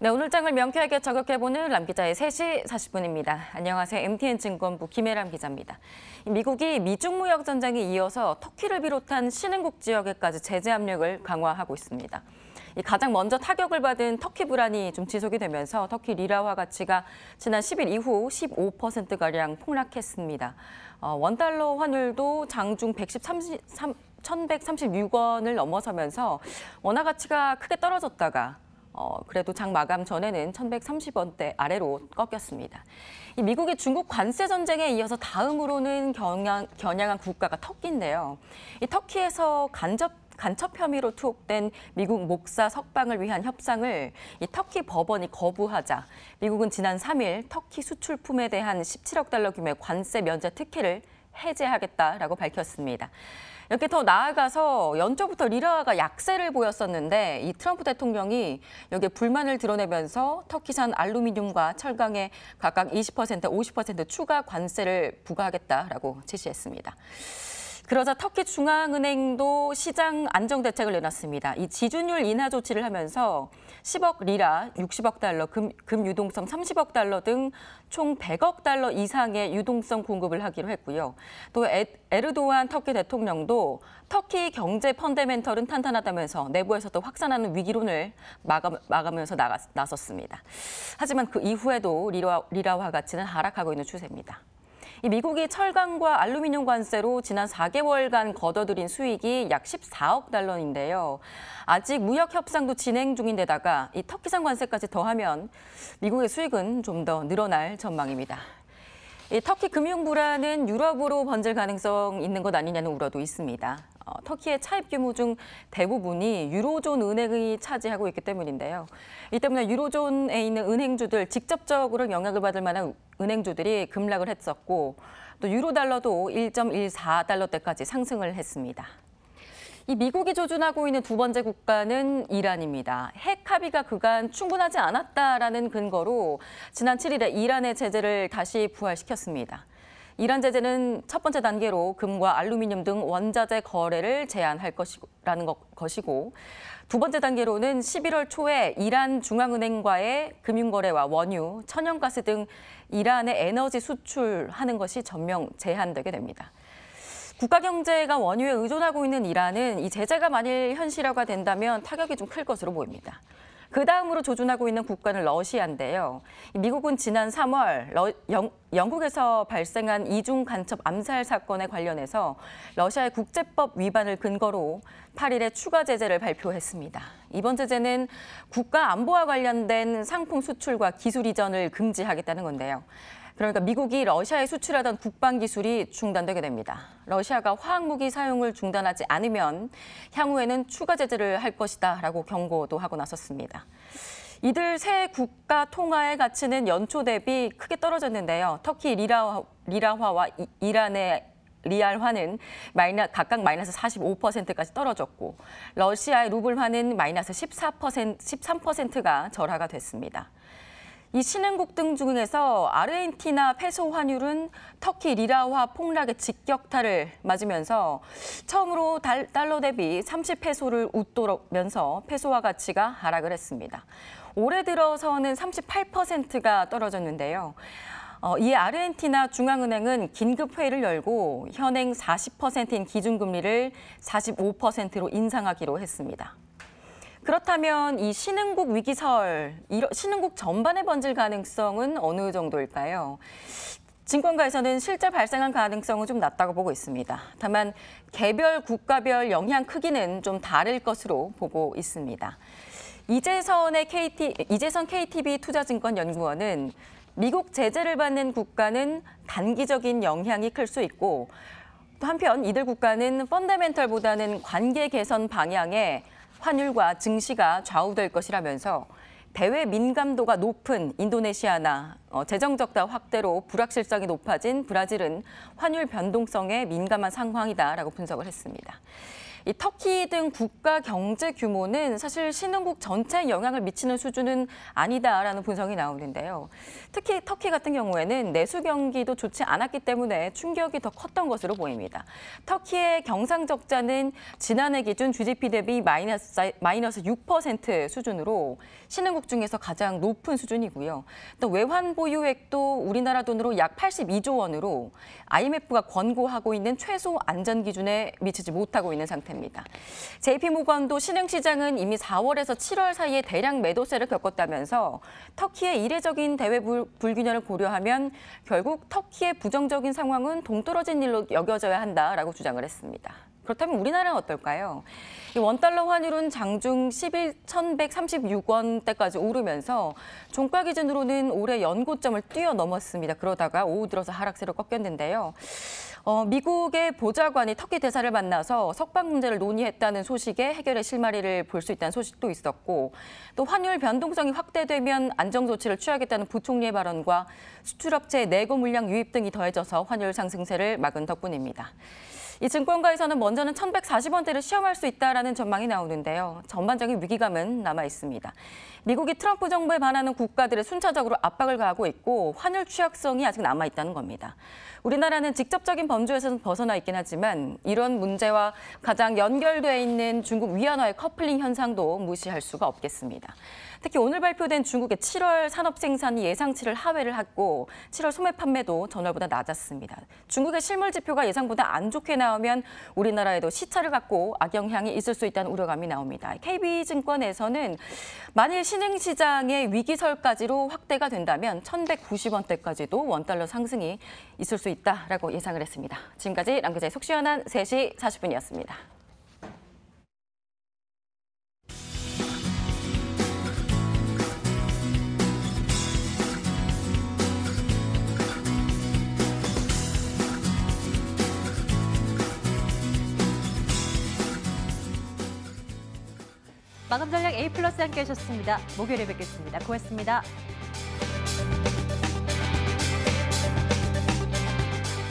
네, 오늘장을 명쾌하게 저격해보는 람 기자의 3시 40분입니다. 안녕하세요. MTN 증권부 김혜람 기자입니다. 미국이 미중 무역 전쟁에 이어서 터키를 비롯한 신흥국 지역에까지 제재 압력을 강화하고 있습니다. 가장 먼저 타격을 받은 터키 불안이 좀 지속이 되면서 터키 리라화 가치가 지난 10일 이후 15%가량 폭락했습니다. 어, 원달러 환율도 장중 113, 1136원을 넘어서면서 원화 가치가 크게 떨어졌다가 어, 그래도 장 마감 전에는 1,130원대 아래로 꺾였습니다. 이 미국의 중국 관세 전쟁에 이어서 다음으로는 겨냥, 겨냥한 국가가 터키인데요. 이 터키에서 간접 간첩 혐의로 투옥된 미국 목사 석방을 위한 협상을 이 터키 법원이 거부하자 미국은 지난 3일 터키 수출품에 대한 17억 달러 규모의 관세 면제 특혜를 해제하겠다라고 밝혔습니다. 이렇게 더 나아가서 연초부터 리라가 약세를 보였었는데 이 트럼프 대통령이 여기에 불만을 드러내면서 터키산 알루미늄과 철강에 각각 20% 50% 추가 관세를 부과하겠다라고 제시했습니다. 그러자 터키 중앙은행도 시장 안정 대책을 내놨습니다. 이 지준율 인하 조치를 하면서 10억 리라, 60억 달러, 금, 금 유동성 30억 달러 등 총 100억 달러 이상의 유동성 공급을 하기로 했고요. 또 에, 에르도안 터키 대통령도 터키 경제 펀데멘털은 탄탄하다면서 내부에서도 확산하는 위기론을 막아, 막으면서 나가, 나섰습니다. 하지만 그 이후에도 리라, 리라와 가치는 하락하고 있는 추세입니다. 미국이 철강과 알루미늄 관세로 지난 4개월간 거둬들인 수익이 약 14억 달러인데요. 아직 무역 협상도 진행 중인 데다가 이 터키산 관세까지 더하면 미국의 수익은 좀 더 늘어날 전망입니다. 이 터키 금융 불안은 유럽으로 번질 가능성 있는 것 아니냐는 우려도 있습니다. 어, 터키의 차입 규모 중 대부분이 유로존 은행이 차지하고 있기 때문인데요. 이 때문에 유로존에 있는 은행주들 직접적으로 영향을 받을 만한 은행주들이 급락을 했었고 또 유로 달러도 1.14 달러대까지 상승을 했습니다. 이 미국이 조준하고 있는 두 번째 국가는 이란입니다. 핵 합의가 그간 충분하지 않았다라는 근거로 지난 7일에 이란의 제재를 다시 부활시켰습니다. 이란 제재는 첫 번째 단계로 금과 알루미늄 등 원자재 거래를 제한할 것이라는 것이고 두 번째 단계로는 11월 초에 이란 중앙은행과의 금융거래와 원유, 천연가스 등 이란의 에너지 수출하는 것이 전면 제한되게 됩니다. 국가 경제가 원유에 의존하고 있는 이란은 이 제재가 만일 현실화가 된다면 타격이 좀 클 것으로 보입니다. 그 다음으로 조준하고 있는 국가는 러시아인데요. 미국은 지난 3월 러, 영, 영국에서 발생한 이중 간첩 암살 사건에 관련해서 러시아의 국제법 위반을 근거로 8일에 추가 제재를 발표했습니다. 이번 제재는 국가 안보와 관련된 상품 수출과 기술 이전을 금지하겠다는 건데요. 그러니까 미국이 러시아에 수출하던 국방 기술이 중단되게 됩니다. 러시아가 화학무기 사용을 중단하지 않으면 향후에는 추가 제재를 할 것이다 라고 경고도 하고 나섰습니다. 이들 새 국가 통화의 가치는 연초 대비 크게 떨어졌는데요. 터키 리라, 리라화와 이, 이란의 리알화는 마이너, 각각 마이너스 45%까지 떨어졌고 러시아의 루블화는 마이너스 14%, 13%가 절하가 됐습니다. 이 신흥국 등 중에서 아르헨티나 페소 환율은 터키 리라화 폭락의 직격타를 맞으면서 처음으로 달, 달러 대비 30페소를 웃돌면서 페소화 가치가 하락을 했습니다. 올해 들어서는 38%가 떨어졌는데요. 어, 이 아르헨티나 중앙은행은 긴급 회의를 열고 현행 40%인 기준금리를 45%로 인상하기로 했습니다. 그렇다면 이 신흥국 위기설, 신흥국 전반의 번질 가능성은 어느 정도일까요? 증권가에서는 실제 발생한 가능성은 좀 낮다고 보고 있습니다. 다만 개별 국가별 영향 크기는 좀 다를 것으로 보고 있습니다. 이재선의 KT, 이재선 KTB 투자증권연구원은 미국 제재를 받는 국가는 단기적인 영향이 클 수 있고 또 한편 이들 국가는 펀더멘털보다는 관계 개선 방향에 환율과 증시가 좌우될 것이라면서 대외 민감도가 높은 인도네시아나 어, 재정 적자 확대로 불확실성이 높아진 브라질은 환율 변동성에 민감한 상황이다라고 분석을 했습니다. 이 터키 등 국가 경제 규모는 사실 신흥국 전체에 영향을 미치는 수준은 아니다라는 분석이 나오는데요. 특히 터키 같은 경우에는 내수 경기도 좋지 않았기 때문에 충격이 더 컸던 것으로 보입니다. 터키의 경상 적자는 지난해 기준 GDP 대비 마이너스, 마이너스 6% 수준으로 신흥국 중에서 가장 높은 수준이고요. 또 외환 보유액도 우리나라 돈으로 약 82조 원으로 IMF가 권고하고 있는 최소 안전 기준에 미치지 못하고 있는 상태. 입니다 시작됩니다. JP모건도 신흥시장은 이미 4월에서 7월 사이에 대량 매도세를 겪었다면서 터키의 이례적인 대외 불균열을 고려하면 결국 터키의 부정적인 상황은 동떨어진 일로 여겨져야 한다라고 주장을 했습니다. 그렇다면 우리나라는 어떨까요? 원달러 환율은 장중 11,136원대까지 오르면서 종가 기준으로는 올해 연고점을 뛰어넘었습니다. 그러다가 오후 들어서 하락세로 꺾였는데요. 어, 미국의 보좌관이 터키 대사를 만나서 석방 문제를 논의했다는 소식에 해결의 실마리를 볼 수 있다는 소식도 있었고 또 환율 변동성이 확대되면 안정 조치를 취하겠다는 부총리의 발언과 수출업체 내고 물량 유입 등이 더해져서 환율 상승세를 막은 덕분입니다. 이 증권가에서는 먼저는 1,140원대를 시험할 수있다는 전망이 나오는데요. 전반적인 위기감은 남아 있습니다. 미국이 트럼프 정부에 반하는 국가들의 순차적으로 압박을 가하고 있고 환율 취약성이 아직 남아 있다는 겁니다. 우리나라는 직접적인 범주에서는 벗어나 있긴 하지만 이런 문제와 가장 연결돼 있는 중국 위안화의 커플링 현상도 무시할 수가 없겠습니다. 특히 오늘 발표된 중국의 7월 산업 생산이 예상치를 하회를 했고 7월 소매 판매도 전월보다 낮았습니다. 중국의 실물 지표가 예상보다 안 좋게 나 나오면 우리나라에도 시차를 갖고 악영향이 있을 수 있다는 우려감이 나옵니다. KB증권에서는 만일 신흥시장의 위기설까지로 확대가 된다면 1,190원대까지도 원달러 상승이 있을 수있다라 예상을 했습니다. 지금까지 남 기자의 속 시원한 3시 40분이었습니다. 마감 전략 A 플러스 함께 하셨습니다. 목요일에 뵙겠습니다. 고맙습니다.